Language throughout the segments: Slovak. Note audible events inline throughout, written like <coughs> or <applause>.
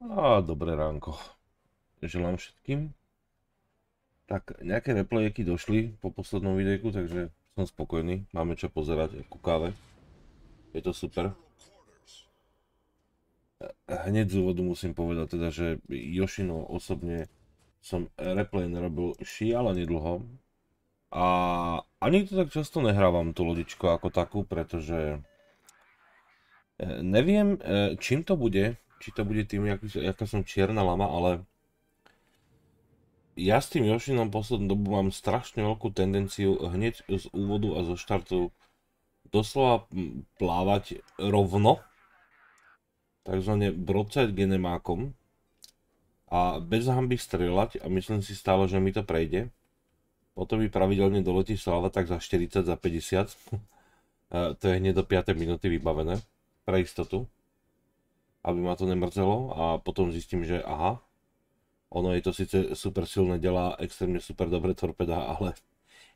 A dobré ránko. Želám všetkým. Tak, nejaké replayeky došli po poslednom videjku, takže som spokojný. Máme čo pozerať ku káve. Je to super. Hneď z úvodu musím povedať teda, že Jošino osobne som replay nerobil šiala nedlho. A ani to tak často nehrávam tú lodičku ako takú, pretože eh, neviem eh, čím to bude, či to bude tým, jak, jaká som čierna lama, ale ja s tým jošinom poslednú dobu mám strašne veľkú tendenciu hneď z úvodu a zo štartu doslova plávať rovno, takzvané brocať genemákom a bez hamby strieľať a myslím si stále, že mi to prejde. Potom mi pravidelne doletí sláva tak za 40, za 50. <laughs> to je hneď do 5. minúty vybavené, pre istotu aby ma to nemrzelo a potom zistím, že aha, ono je to síce super silné, delá extrémne super dobré torpeda, ale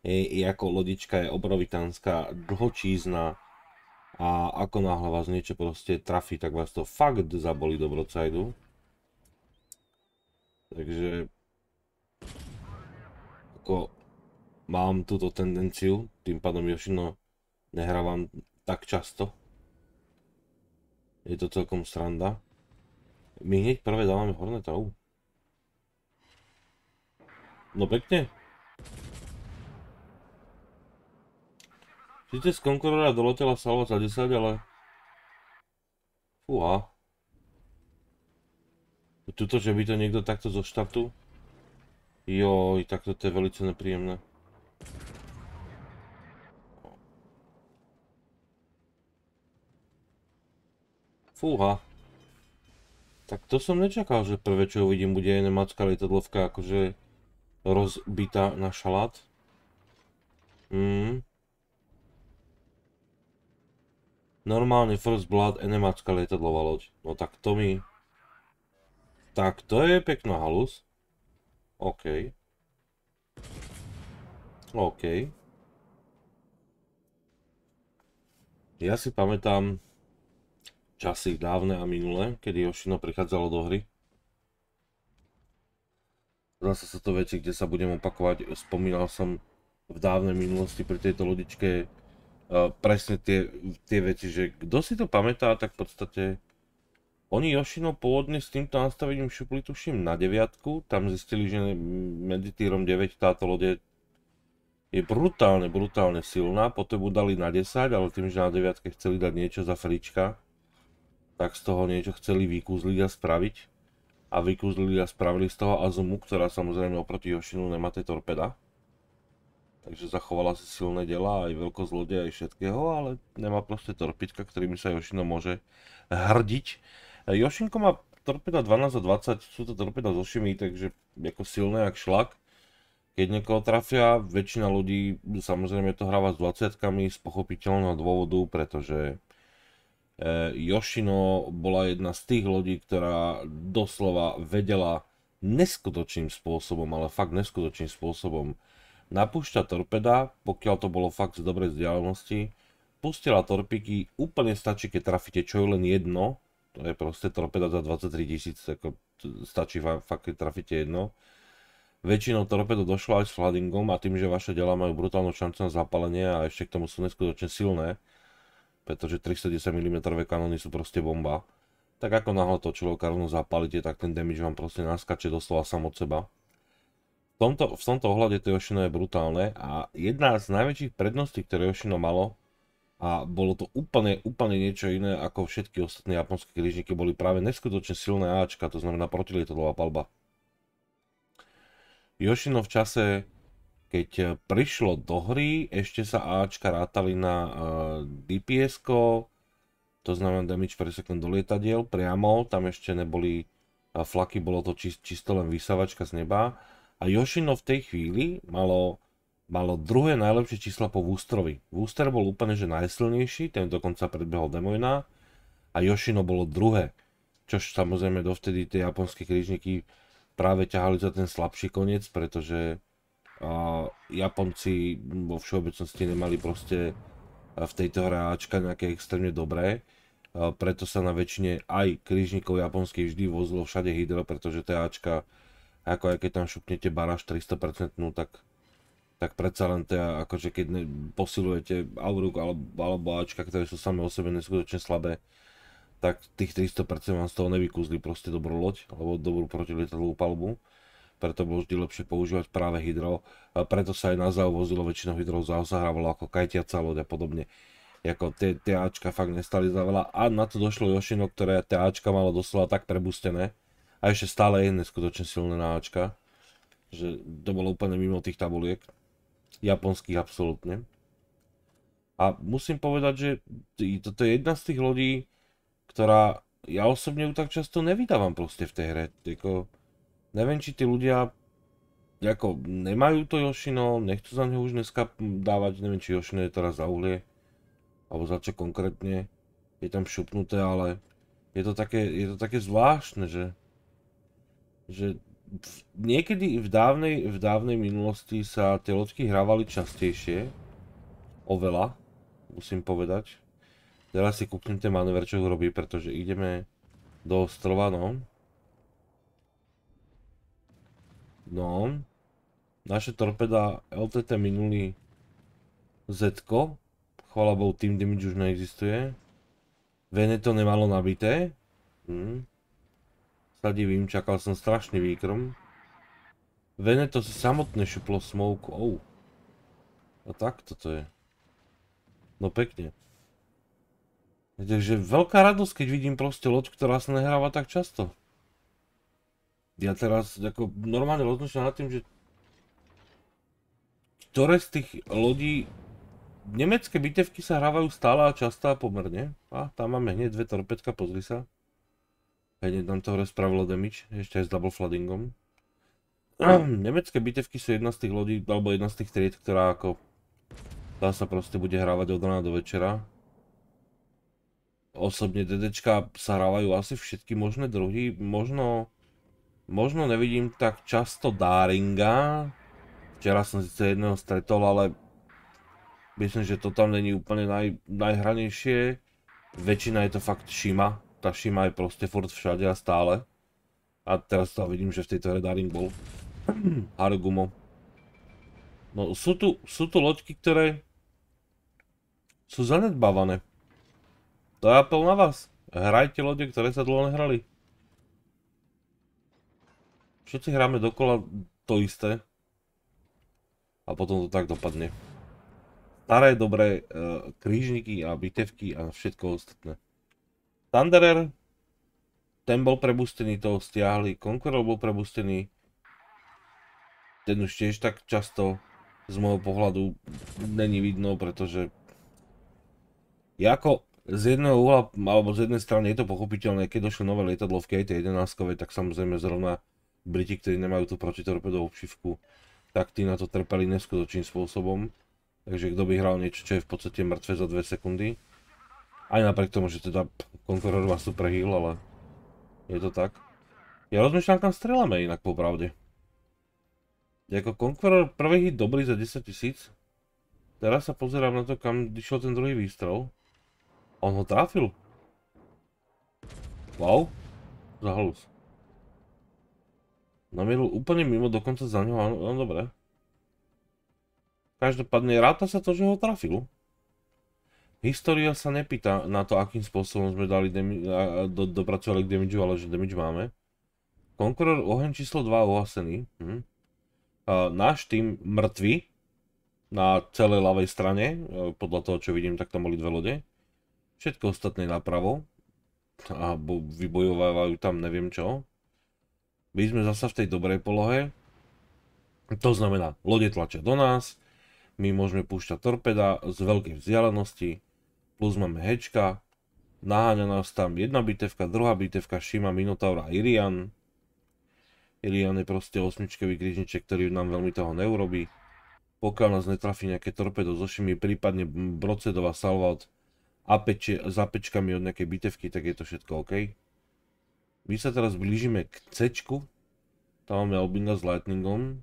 je, je ako lodička je obrovitánska, dlhočízna a ako náhle vás niečo proste trafí, tak vás to fakt zabolí do Brocajdu. Takže ako mám túto tendenciu, tým pádom Yoshino nehrávam tak často, je to celkom sranda. My hneď prvé dávame horné trahu. No pekne. Sice z Concorora doletela salva za 10, ale... Fúha. Tuto, že by to niekto takto zo štartu? Joj, takto to je veľce nepríjemné. Fúha. Tak to som nečakal, že prvé čo uvidím bude jedna lietadlovka akože rozbitá na šalát. Mm. Normálne First Blood enemacká lietadlová loď. No tak to mi... Tak to je pekná halus. OK. OK. Ja si pamätám, časy dávne a minulé, kedy Yoshino prichádzalo do hry. Zase sa to veci, kde sa budem opakovať. Spomínal som v dávnej minulosti pri tejto lodičke uh, presne tie, tie veci, že kto si to pamätá, tak v podstate oni Yoshino pôvodne s týmto nastavením šupli tuším na deviatku, tam zistili, že medzi týrom 9 táto lode je brutálne, brutálne silná, potom ju dali na 10, ale tým, že na 9 chceli dať niečo za frička, tak z toho niečo chceli vykúzliť a spraviť. A vykúzlili a spravili z toho Azumu, ktorá samozrejme oproti Yoshinu nemá tie torpeda. Takže zachovala si silné dela, aj veľkosť lode, aj všetkého, ale nemá proste torpidka, ktorými sa Yoshino môže hrdiť. E, Yoshinko má torpeda 12 a 20, sú to torpeda s šimi, takže ako silné jak šlak. Keď niekoho trafia, väčšina ľudí samozrejme to hráva s 20 z pochopiteľného dôvodu, pretože Eh, Yoshino bola jedna z tých lodí, ktorá doslova vedela neskutočným spôsobom, ale fakt neskutočným spôsobom napúšťa torpeda, pokiaľ to bolo fakt z dobrej vzdialenosti, pustila torpiky, úplne stačí, keď trafíte čo je len jedno, to je proste torpeda za 23 tisíc, ako stačí fakt, keď trafíte jedno. Väčšinou torpedo došlo aj s fladingom a tým, že vaše dela majú brutálnu šancu na zapalenie a ešte k tomu sú neskutočne silné, pretože 310 mm kanóny sú proste bomba. Tak ako náhle to človeka kanónu zapálite, tak ten damage vám proste naskače doslova sam od seba. V tomto, v tomto ohľade to Yoshino je brutálne a jedna z najväčších predností, ktoré Yoshino malo, a bolo to úplne, úplne niečo iné ako všetky ostatné japonské križníky, boli práve neskutočne silné Ačka, to znamená protilietadlová palba. Yoshino v čase keď e, prišlo do hry, ešte sa Ačka rátali na e, dps to znamená damage per second do lietadiel priamo, tam ešte neboli e, flaky, bolo to čist, čisto len vysavačka z neba. A Yoshino v tej chvíli malo, malo druhé najlepšie čísla po Woostrovi. Wooster bol úplne že najsilnejší, ten dokonca predbehol Demoina a Yoshino bolo druhé. Čož samozrejme dovtedy tie japonské križníky práve ťahali za ten slabší koniec, pretože Uh, Japonci vo všeobecnosti nemali proste v tejto hre Ačka nejaké extrémne dobré, uh, preto sa na väčšine aj krížnikov japonských vždy vozilo všade hydro, pretože tá Ačka, ako aj keď tam šupnete baráž 300% tak, tak predsa len tie, akože keď ne, posilujete Auruk alebo, alebo Ačka, ktoré sú same o sebe neskutočne slabé, tak tých 300% vám z toho nevykúzli proste dobrú loď alebo dobrú protilietadlovú palbu preto bolo vždy lepšie používať práve hydro. Preto sa aj na ZAU vozilo väčšinou hydro ZAU zahrávalo ako kajtiaca loď a podobne. Jako tie, tie Ačka fakt nestali za veľa a na to došlo Jošino, ktoré tie Ačka malo doslova tak prebustené a ešte stále je neskutočne silné na Ačka, že to bolo úplne mimo tých tabuliek, japonských absolútne. A musím povedať, že toto je jedna z tých lodí, ktorá ja osobne ju tak často nevydávam proste v tej hre. Jako, neviem, či tí ľudia ako nemajú to Jošino, nechcú za neho už dneska dávať, neviem, či Jošino je teraz za uhlie, alebo za čo konkrétne, je tam šupnuté, ale je to také, je to také zvláštne, že, že v, niekedy v dávnej, v dávnej minulosti sa tie loďky hrávali častejšie, oveľa, musím povedať. Teraz si kúknem ten manéver, čo robí, pretože ideme do ostrova, no. No. Naše torpeda LTT minulý Z Chvala bol, Team Damage už neexistuje. Veneto nemalo nabité. Hm. Sa divím, čakal som strašný výkrom. Veneto si samotné šuplo smoke. ou. A tak toto je. No pekne. Takže veľká radosť, keď vidím proste loď, ktorá sa nehráva tak často. Ja teraz ako normálne rozmýšľam nad tým, že ktoré z tých lodí Nemecké bitevky sa hrávajú stále a často a pomerne. A tam máme hneď dve torpedka, pozri sa. Hneď nám to hore spravilo damage, ešte aj s double floodingom. <clears throat> Nemecké bitevky sú jedna z tých lodí, alebo jedna z tých tried, ktorá ako... Tá sa proste bude hrávať od rána do večera. Osobne DDčka sa hrávajú asi všetky možné druhy, možno možno nevidím tak často Daringa. Včera som síce jedného stretol, ale myslím, že to tam není úplne naj, najhranejšie. Väčšina je to fakt Shima. Tá Shima je proste furt všade a stále. A teraz to vidím, že v tejto hre Daring bol. <clears throat> Harugumo. No sú tu, sú tu loďky, ktoré sú zanedbávané. To je apel na vás. Hrajte lode, ktoré sa dlho nehrali. Všetci hráme dokola to isté. A potom to tak dopadne. Staré, dobré e, krížniky a bitevky a všetko ostatné. Thunderer, ten bol prebustený, toho stiahli. Conqueror bol prebustený. Ten už tiež tak často z môjho pohľadu není vidno, pretože ja ako z jedného uhla, alebo z jednej strany je to pochopiteľné, keď došlo nové lietadlo v tie 11 tak samozrejme zrovna Briti, ktorí nemajú tú protitorpedovú obšivku, tak tí na to trpeli neskutočným spôsobom. Takže kto by hral niečo, čo je v podstate mŕtve za 2 sekundy. Aj napriek tomu, že teda Conqueror má super heal, ale je to tak. Ja rozmýšľam, kam strelame inak popravde. Jako Conqueror prvý hit dobrý za 10 tisíc. Teraz sa pozerám na to, kam išiel ten druhý výstrel. On ho tráfil. Wow. Za halus. Namieril úplne mimo, dokonca za neho, no, no dobre. Každopádne ráta sa to, že ho trafil. História sa nepýta na to, akým spôsobom sme dali demi- a, do, dopracovali k damage, ale že damage máme. Konkuror oheň číslo 2 ohasený. Hm. A, náš tým mŕtvy na celej ľavej strane, e, podľa toho čo vidím, tak tam boli dve lode. Všetko ostatné napravo. A vybojovávajú tam neviem čo my sme zasa v tej dobrej polohe. To znamená, lode tlačia do nás, my môžeme púšťať torpeda z veľkej vzdialenosti, plus máme hečka, naháňa nás tam jedna bitevka, druhá bitevka, Shima, Minotaur a Irian. Irian je proste osmičkový križniček, ktorý nám veľmi toho neurobí. Pokiaľ nás netrafí nejaké torpedo so Shimi, prípadne Brocedová salva od apeče, s apečkami od nejakej bitevky, tak je to všetko OK. My sa teraz blížime k C. Tam máme Elbinga s Lightningom.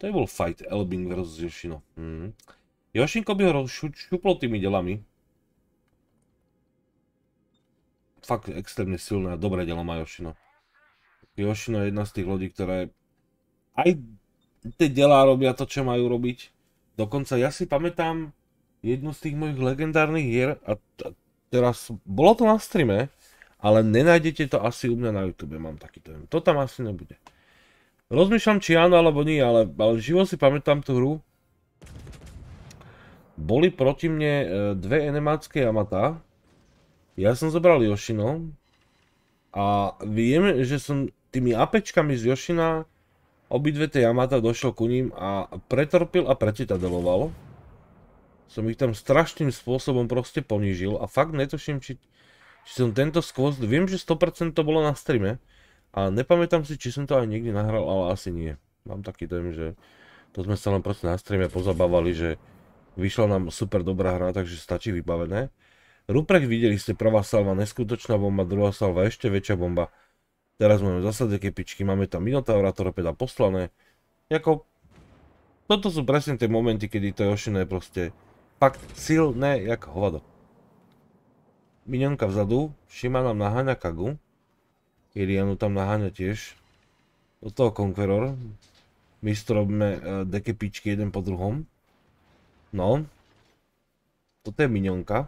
To je bol fight Elbing vs. Yoshino. Mhm. Yoshinko by ho šuplo tými delami. Fakt extrémne silné a dobré delo má Yoshino. Yoshino je jedna z tých lodí, ktoré aj tie delá robia to, čo majú robiť. Dokonca ja si pamätám jednu z tých mojich legendárnych hier a teraz bolo to na streame, ale nenájdete to asi u mňa na YouTube, mám taký ten. To tam asi nebude. Rozmýšľam, či áno alebo nie, ale, ale živo si pamätám tú hru. Boli proti mne e, dve enemácké Yamata. Ja som zobral Yoshino. A viem, že som tými apečkami z Yoshina obidve tie Yamata došiel ku ním a pretrpil a pretitadeloval. Som ich tam strašným spôsobom proste ponížil a fakt netuším, či či som tento skvost, viem, že 100% to bolo na streame, ale nepamätám si, či som to aj niekde nahral, ale asi nie. Mám taký dojem, že to sme sa len proste na streame pozabávali, že vyšla nám super dobrá hra, takže stačí vybavené. Ruprecht videli ste, prvá salva neskutočná bomba, druhá salva ešte väčšia bomba. Teraz máme zásade kepičky, máme tam Minotaura, Torpeda poslané. Jako, toto sú presne tie momenty, kedy to Yoshino je proste fakt silné jak hovado. Minionka vzadu, Šima nám naháňa Kagu. Irianu tam naháňa tiež. Do toho Conqueror. My si robíme eh, deke pičky jeden po druhom. No. Toto je Minionka.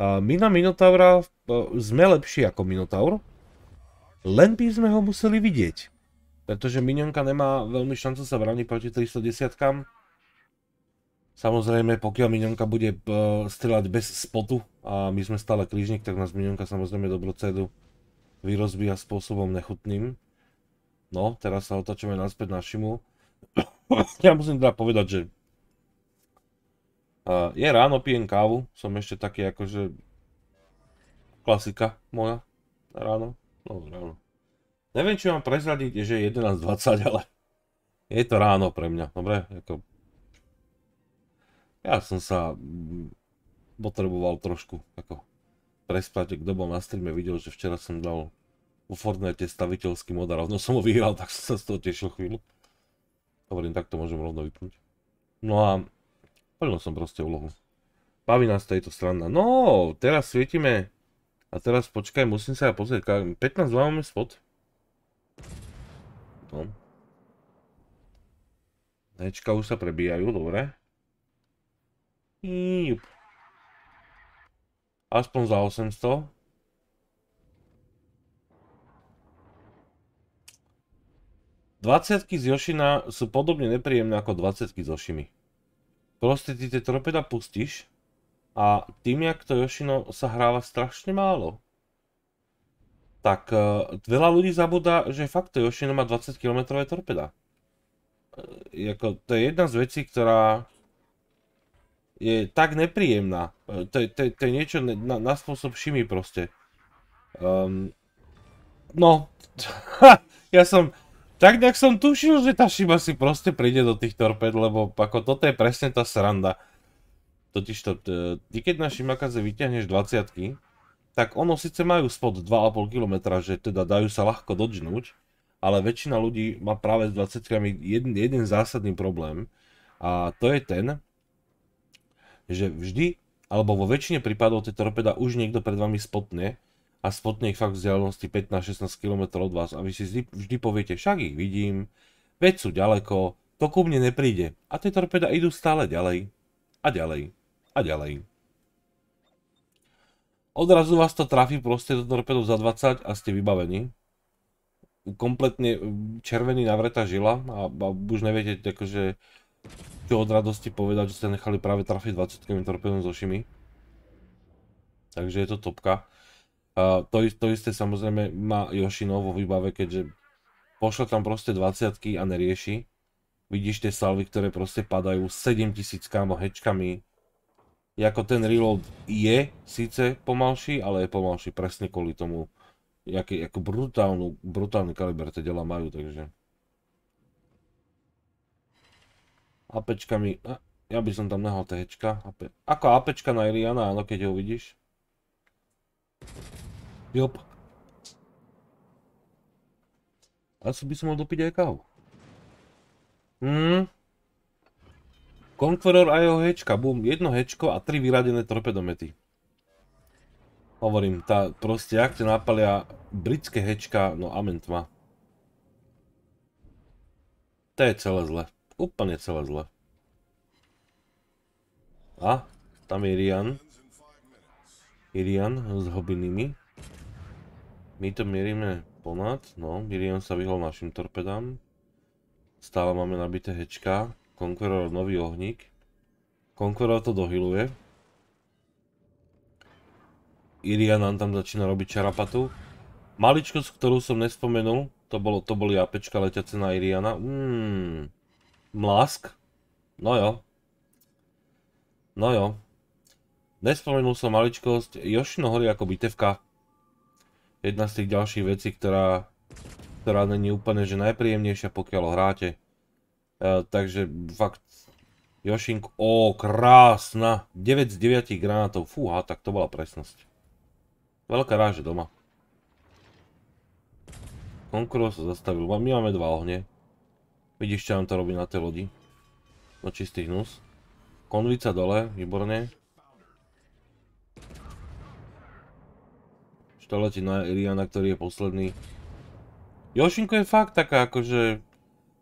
A my na Minotaura eh, sme lepší ako Minotaur. Len by sme ho museli vidieť. Pretože Minionka nemá veľmi šancu sa brániť proti 310 kám Samozrejme, pokiaľ minionka bude e, strelať bez spotu a my sme stále klížnik, tak nás minionka samozrejme dobrocedu vyrozbíja spôsobom nechutným. No, teraz sa otačujeme naspäť na Šimu. <coughs> ja musím teda povedať, že uh, je ráno, pijem kávu, som ešte taký akože klasika moja ráno. No, ráno. Neviem, či mám prezradiť, že je 11.20, ale je to ráno pre mňa, dobre? Ako, ja som sa mm, potreboval trošku ako prespať, kto bol na streame, videl, že včera som dal vo Fortnite staviteľský mod a rovno som ho vyhral, <laughs> tak som sa z toho tešil chvíľu. Hovorím, tak to môžem rovno vypnúť. No a plnil som proste úlohu. Baví nás tejto strana. No, teraz svietime. A teraz počkaj, musím sa ja pozrieť. 15 máme spot. No. už sa prebíjajú, dobre. Jip. Aspoň za 800. Dvacetky z Jošina sú podobne nepríjemné ako dvacetky z Ošimi. Proste ty tie torpeda pustíš a tým, jak to Jošino sa hráva strašne málo, tak e, veľa ľudí zabúda, že fakt to Jošino má 20 km torpeda. E, to je jedna z vecí, ktorá je tak nepríjemná. E, to je, to je, to je niečo na, na spôsob šimi proste. Um, no, <laughs> ja som... Tak nejak som tušil, že tá šima si proste príde do tých torped, lebo ako toto je presne tá sranda. Totiž to, e, ty keď na šimakaze vyťahneš 20 tak ono síce majú spod 2,5 km, že teda dajú sa ľahko dodžnúť, ale väčšina ľudí má práve s 20 jeden, jeden zásadný problém a to je ten, že vždy, alebo vo väčšine prípadov tie torpeda už niekto pred vami spotne a spotne ich fakt vzdialenosti 15-16 km od vás a vy si vždy, vždy poviete, však ich vidím, veď sú ďaleko, to ku mne nepríde. A tie torpeda idú stále ďalej a ďalej a ďalej. Odrazu vás to trafí proste do torpedu za 20 a ste vybavení kompletne mm, červený navretá žila a, a už neviete akože môžete od radosti povedať, že ste nechali práve trafiť 20 torpedom z ošimi. Takže je to topka. Uh, to, to isté samozrejme má Yoshino vo výbave, keďže pošle tam proste 20 a nerieši. Vidíš tie salvy, ktoré proste padajú 7000 kámo hečkami. Jako ten reload je síce pomalší, ale je pomalší presne kvôli tomu, jaký, ako brutálnu, brutálny kaliber tie dela majú, takže... APčka mi... Eh, ja by som tam nehal THčka. AP... Ako APčka na Iliana, áno, keď ho vidíš. Jop. Asi by som mal dopiť aj kávu. Hmm. Conqueror a jeho hečka. Bum, jedno hečko a tri vyradené torpedomety. Hovorím, tá proste, ak ťa napalia britské hečka, no amen tma. To je celé zle. Úplne celé zle. A, tam je Rian. Irian s hobinými. My to mierime ponad, no, Rian sa vyhol našim torpedám. Stále máme nabité hečka. Conqueror nový ohník. Conqueror to dohyluje. Irian nám tam začína robiť čarapatu. Maličkosť, ktorú som nespomenul, to, bolo, to boli APčka letiace na Iriana. Mm. Mlask? No jo. No jo. Nespomenul som maličkosť. Jošino hory ako bitevka. Jedna z tých ďalších vecí, ktorá, ktorá není úplne že najpríjemnejšia, pokiaľ ho hráte. E, takže fakt Jošink, ó, krásna. 9 z 9 granátov. Fúha, tak to bola presnosť. Veľká ráže doma. Konkurov sa zastavil. My máme dva ohne. Vidíš, čo nám to robí na tej lodi. No čistý hnus. Konvica dole, výborne. Čo letí na Iriana, ktorý je posledný. Jošinko je fakt taká akože...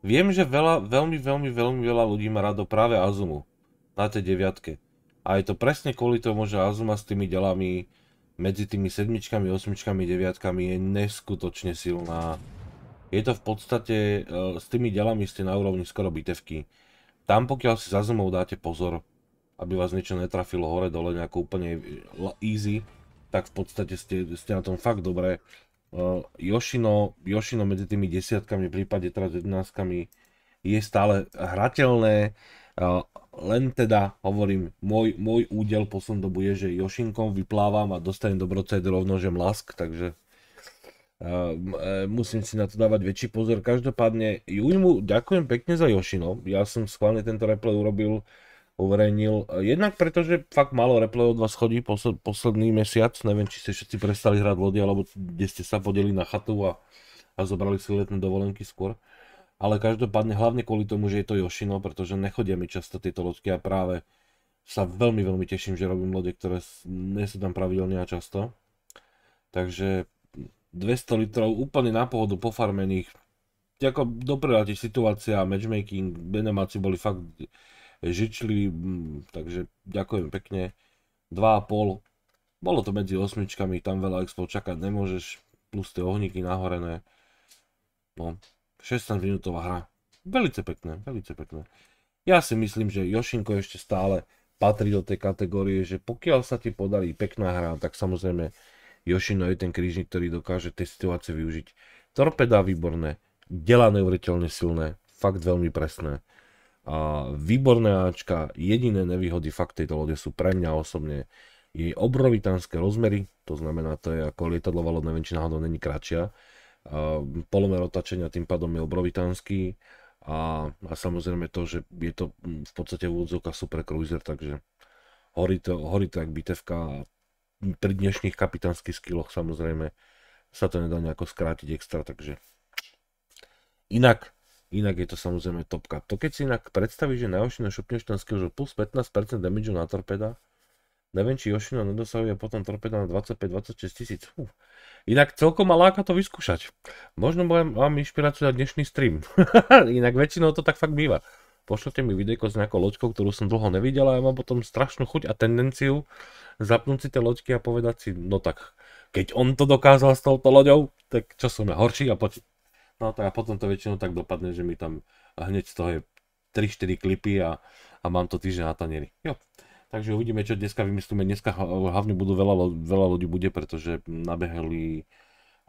Viem, že veľa, veľmi, veľmi, veľmi veľa ľudí má rado práve Azumu. Na tej deviatke. A je to presne kvôli tomu, že Azuma s tými delami medzi tými sedmičkami, osmičkami, deviatkami je neskutočne silná je to v podstate, e, s tými ďalami ste na úrovni skoro bitevky. Tam pokiaľ si za zemou dáte pozor, aby vás niečo netrafilo hore dole nejako úplne e, easy, tak v podstate ste, na tom fakt dobré. E, Yoshino, medzi tými desiatkami, prípade teraz jedenáctkami je stále hrateľné, len teda hovorím, môj, môj údel poslednú dobu je, že Yoshinkom vyplávam a dostanem do brocajd rovno, že mlask, takže Ehm, e, musím si na to dávať väčší pozor. Každopádne, Jujmu ďakujem pekne za Jošino. Ja som schválne tento replay urobil, uverejnil. Jednak pretože fakt málo replay od vás chodí posled, posledný mesiac. Neviem, či ste všetci prestali hrať lodi, alebo kde ste sa podeli na chatu a, a zobrali si letné dovolenky skôr. Ale každopádne, hlavne kvôli tomu, že je to Jošino, pretože nechodia mi často tieto loďky a práve sa veľmi, veľmi teším, že robím lode, ktoré nie sú tam pravidelne a často. Takže 200 litrov úplne na pohodu pofarmených. Ako tiež situácia, matchmaking, benemáci boli fakt žičli, mm, takže ďakujem pekne. 2,5. Bolo to medzi osmičkami, tam veľa expo čakať nemôžeš, plus tie ohníky nahorené. No, 16 minútová hra. Velice pekné, veľce pekné. Ja si myslím, že Jošinko ešte stále patrí do tej kategórie, že pokiaľ sa ti podarí pekná hra, tak samozrejme Yoshino je ten krížnik, ktorý dokáže tej situácie využiť. Torpeda výborné, dela neuveriteľne silné, fakt veľmi presné. A výborné Ačka, jediné nevýhody fakt tejto lode sú pre mňa osobne jej obrovitánske rozmery, to znamená, to je ako lietadlová lodná venčina, náhodou není kratšia. polomer otačenia tým pádom je obrovitánsky a, a samozrejme to, že je to mm, v podstate vôdzovka super cruiser, takže horí to, horí to jak bitevka a pri dnešných kapitánskych skilloch samozrejme sa to nedá nejako skrátiť extra, takže inak, inak je to samozrejme topka. To keď si inak predstavíš, že na Yoshino šupneš ten skill, že plus 15% damage na torpeda, neviem, či Yoshino nedosahuje potom torpeda na 25-26 tisíc. Uf. Inak celkom ma láka to vyskúšať. Možno budem vám inšpiráciu na dnešný stream. <laughs> inak väčšinou to tak fakt býva pošlete mi videjko s nejakou loďkou, ktorú som dlho nevidel a ja mám potom strašnú chuť a tendenciu zapnúť si tie loďky a povedať si, no tak, keď on to dokázal s touto loďou, tak čo som ja horší a poď. No a potom to väčšinou tak dopadne, že mi tam hneď z toho je 3-4 klipy a, a mám to týždeň na tanieri. Jo. Takže uvidíme, čo dneska vymyslíme. Dneska hlavne budú veľa, veľa ľudí bude, pretože nabehli,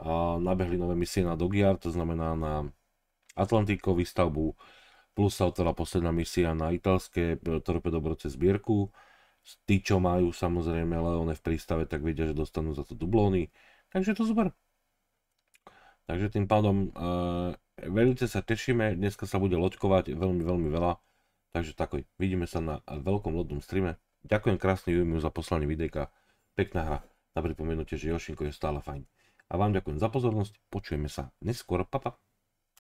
a, nabehli nové misie na Dogiar, to znamená na Atlantíkov výstavbu, plus sa otvorila posledná misia na italské eh, torpedobroce zbierku. Tí, čo majú samozrejme Leone v prístave, tak vedia, že dostanú za to dublóny. Takže to super. Takže tým pádom e, eh, veľmi sa tešíme, dneska sa bude loďkovať veľmi, veľmi veľa. Takže takoj, vidíme sa na veľkom lodnom streame. Ďakujem krásne Jumiu za poslanie videjka. Pekná hra. Na pripomenutie, že Jošinko je stále fajn. A vám ďakujem za pozornosť. Počujeme sa neskôr. Pa, Pa.